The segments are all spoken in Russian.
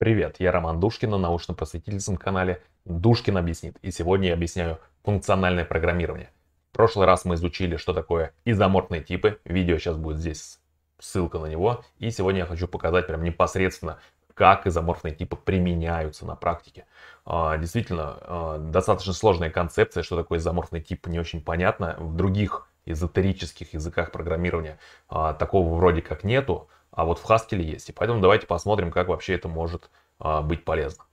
Привет, я Роман Душкин на научно-просветительском канале «Душкин объяснит». И сегодня я объясняю функциональное программирование. В прошлый раз мы изучили, что такое изоморфные типы. Видео сейчас будет здесь ссылка на него. И сегодня я хочу показать прям непосредственно, как изоморфные типы применяются на практике. А, действительно, а, достаточно сложная концепция, что такое изоморфный тип, не очень понятно. В других эзотерических языках программирования а, такого вроде как нету а вот в Haskell есть. И поэтому давайте посмотрим, как вообще это может а, быть полезно.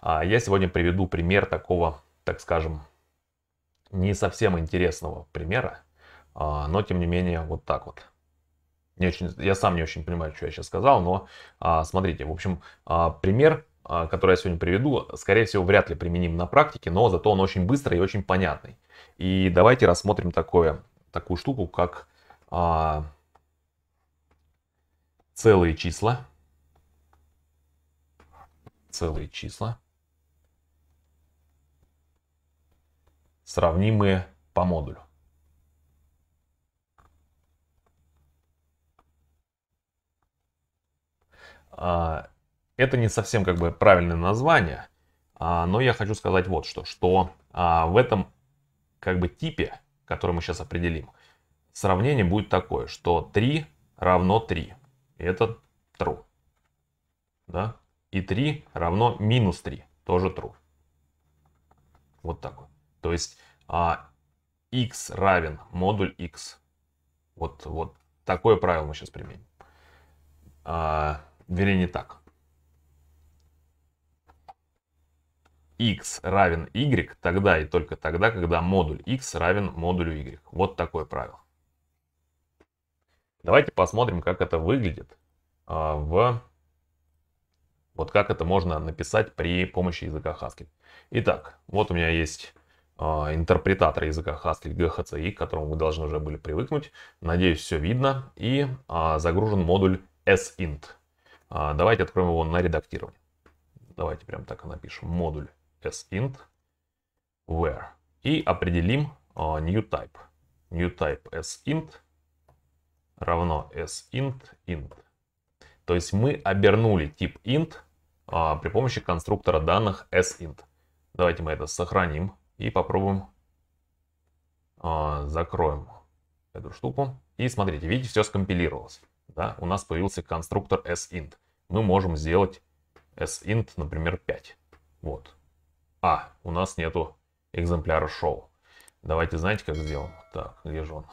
А я сегодня приведу пример такого, так скажем, не совсем интересного примера, а, но тем не менее вот так вот. Не очень, я сам не очень понимаю, что я сейчас сказал, но а, смотрите, в общем, а, пример а, который я сегодня приведу, скорее всего, вряд ли применим на практике, но зато он очень быстрый и очень понятный. И давайте рассмотрим такое, такую штуку, как а, целые числа, целые числа, сравнимые по модулю. А, это не совсем как бы правильное название, а, но я хочу сказать вот что, что а, в этом как бы типе, который мы сейчас определим, сравнение будет такое, что 3 равно 3 это true. Да? И 3 равно минус 3, тоже true. Вот так вот. То есть а, x равен модуль x. Вот, вот такое правило мы сейчас применим. А, вернее, не так. x равен y тогда и только тогда, когда модуль x равен модулю y. Вот такое правило. Давайте посмотрим, как это выглядит а, в... Вот как это можно написать при помощи языка Haskell. Итак, вот у меня есть а, интерпретатор языка Haskell GHCI, к которому вы должны уже были привыкнуть. Надеюсь, все видно. И а, загружен модуль sint. Давайте откроем его на редактирование. Давайте прям так и напишем. Модуль sint where. И определим new type. New type sint равно s int int. То есть мы обернули тип int а, при помощи конструктора данных s int. Давайте мы это сохраним и попробуем а, закроем эту штуку. И смотрите, видите, все скомпилировалось. Да? У нас появился конструктор s int. Мы можем сделать s int, например, 5. Вот. А, у нас нету экземпляра show. Давайте, знаете, как сделаем? Так, где же он?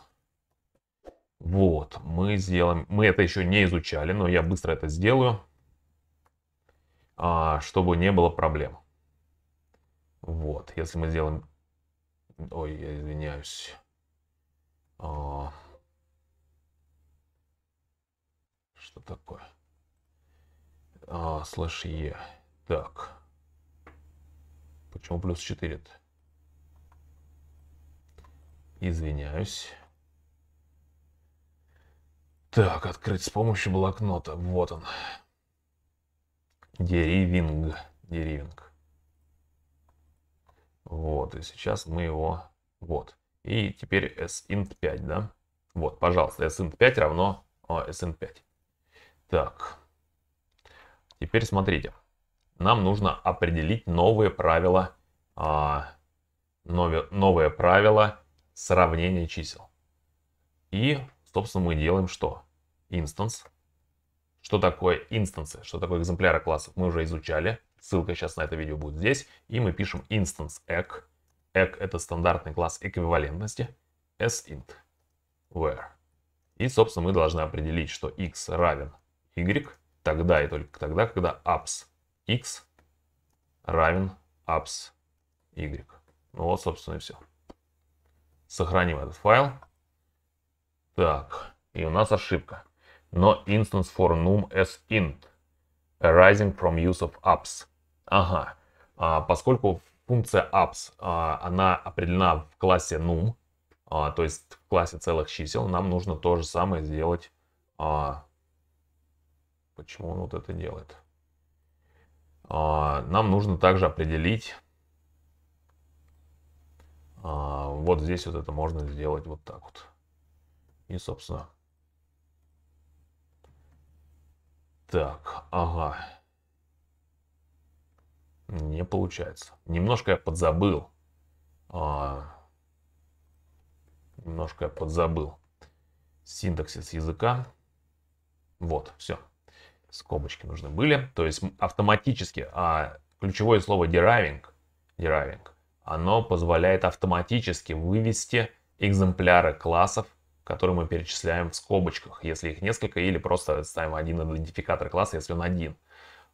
Вот, мы сделаем, мы это еще не изучали, но я быстро это сделаю, а, чтобы не было проблем. Вот, если мы сделаем, ой, я извиняюсь. А, что такое? А, слэш Е. Так. Почему плюс 4 -то? Извиняюсь. Так, открыть с помощью блокнота. Вот он. Деривинг. Деривинг. Вот, и сейчас мы его... Вот. И теперь sint 5, да? Вот, пожалуйста, sint 5 равно о, а, sint 5. Так. Теперь смотрите. Нам нужно определить новые правила, а, нове, новые правила сравнения чисел. И собственно, мы делаем что? Инстанс. Что такое инстансы? Что такое экземпляры классов? Мы уже изучали. Ссылка сейчас на это видео будет здесь. И мы пишем instance ec. Ec это стандартный класс эквивалентности. sint where. И, собственно, мы должны определить, что x равен y тогда и только тогда, когда apps x равен apps y. Ну вот, собственно, и все. Сохраним этот файл. Так, и у нас ошибка. No instance for num as int, arising from use of apps. Ага, а, поскольку функция apps, а, она определена в классе num, а, то есть в классе целых чисел, нам нужно то же самое сделать. А, почему он вот это делает? А, нам нужно также определить а, вот здесь вот это можно сделать вот так вот. И, собственно... Так, ага. Не получается. Немножко я подзабыл. А... Немножко я подзабыл. Синтаксис языка. Вот, все. Скобочки нужны были. То есть автоматически а, ключевое слово deriving, deriving, оно позволяет автоматически вывести экземпляры классов которые мы перечисляем в скобочках, если их несколько, или просто ставим один идентификатор класса, если он один.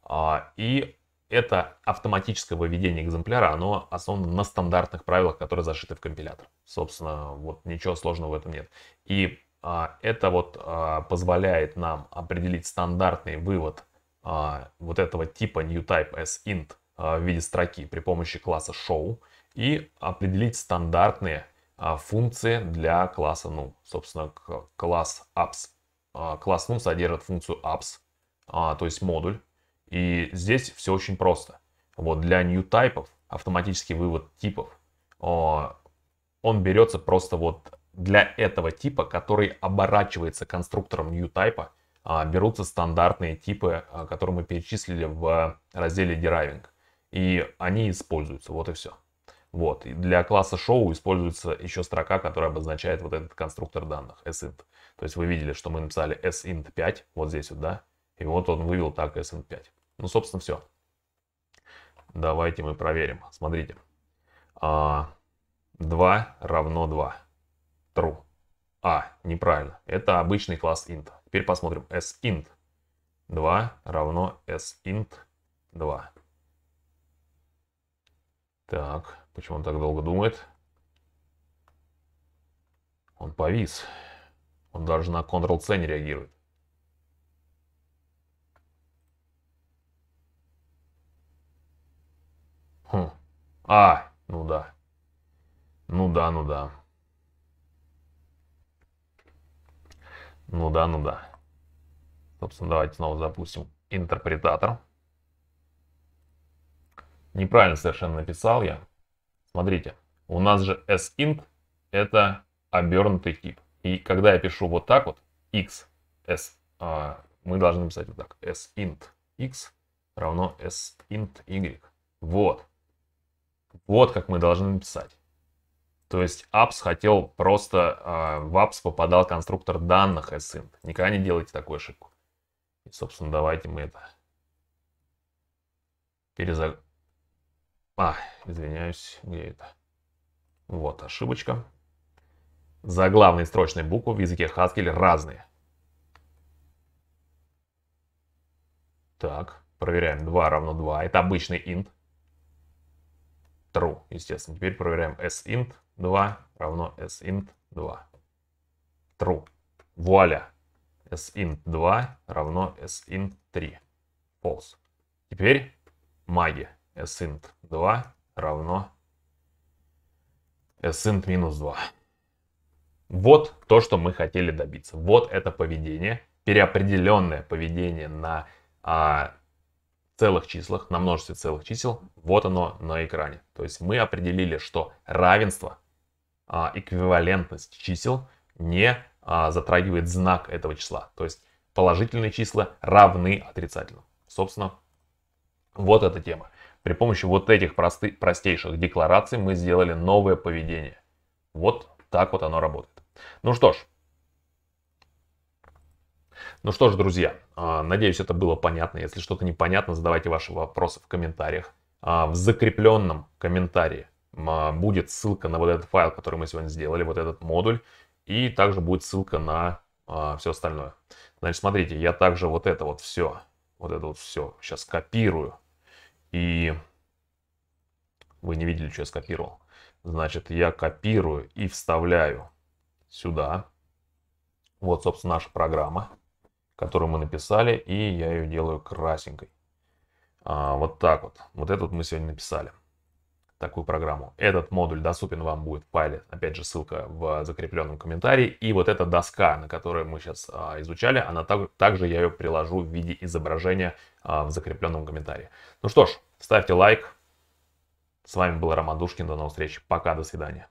А, и это автоматическое выведение экземпляра, оно основано на стандартных правилах, которые зашиты в компилятор. Собственно, вот ничего сложного в этом нет. И а, это вот а, позволяет нам определить стандартный вывод вот этого типа newtype as int в виде строки при помощи класса show и определить стандартные а, функции для класса num. Собственно, класс apps. А, класс num содержит функцию apps, а, то есть модуль. И здесь все очень просто. Вот для new type, автоматический вывод типов, он берется просто вот для этого типа, который оборачивается конструктором new type, берутся стандартные типы, которые мы перечислили в разделе deriving. И они используются, вот и все. Вот. И для класса шоу используется еще строка, которая обозначает вот этот конструктор данных, sint. То есть вы видели, что мы написали sint 5, вот здесь вот, да? И вот он вывел так sint 5. Ну, собственно, все. Давайте мы проверим. Смотрите. 2 а, равно 2. True. А, неправильно. Это обычный класс int. Теперь посмотрим. sint 2 равно sint 2. Так. Почему он так долго думает? Он повис. Он даже на Ctrl-C не реагирует. Хм. А, ну да. Ну да, ну да. Ну да, ну да. Собственно, давайте снова запустим интерпретатор. Неправильно совершенно написал я. Смотрите, у нас же sint это обернутый тип. И когда я пишу вот так вот, x, s, а, мы должны писать вот так, sint x равно sint y. Вот. Вот как мы должны написать. То есть apps хотел просто, э, в apps попадал конструктор данных async. Никогда не делайте такую ошибку. И, собственно, давайте мы это перезаг... А, извиняюсь, где это? Вот ошибочка. Заглавные строчные буквы в языке Haskell разные. Так, проверяем 2 равно 2. Это обычный int. True, естественно. Теперь проверяем sint 2 равно sint 2. True. Вуаля. sint 2 равно sint 3. False. Теперь магия sint 2 равно sint минус 2. Вот то, что мы хотели добиться. Вот это поведение, переопределенное поведение на а, целых числах, на множестве целых чисел. Вот оно на экране. То есть мы определили, что равенство, а, эквивалентность чисел не а, затрагивает знак этого числа. То есть положительные числа равны отрицательным. Собственно, вот эта тема. При помощи вот этих просты, простейших деклараций мы сделали новое поведение. Вот так вот оно работает. Ну что ж. Ну что ж, друзья, а, надеюсь, это было понятно. Если что-то непонятно, задавайте ваши вопросы в комментариях. А, в закрепленном комментарии а, будет ссылка на вот этот файл, который мы сегодня сделали, вот этот модуль. И также будет ссылка на все остальное. Значит, смотрите, я также вот это вот все, вот это вот все сейчас копирую и вы не видели, что я скопировал. Значит, я копирую и вставляю сюда. Вот, собственно, наша программа, которую мы написали, и я ее делаю красенькой. А, вот так вот. Вот этот мы сегодня написали такую программу. Этот модуль доступен вам будет в файле, опять же ссылка в закрепленном комментарии. И вот эта доска, на которой мы сейчас а, изучали, она так, также я ее приложу в виде изображения а, в закрепленном комментарии. Ну что ж, ставьте лайк. С вами был Роман Душкин, до новых встреч, пока, до свидания.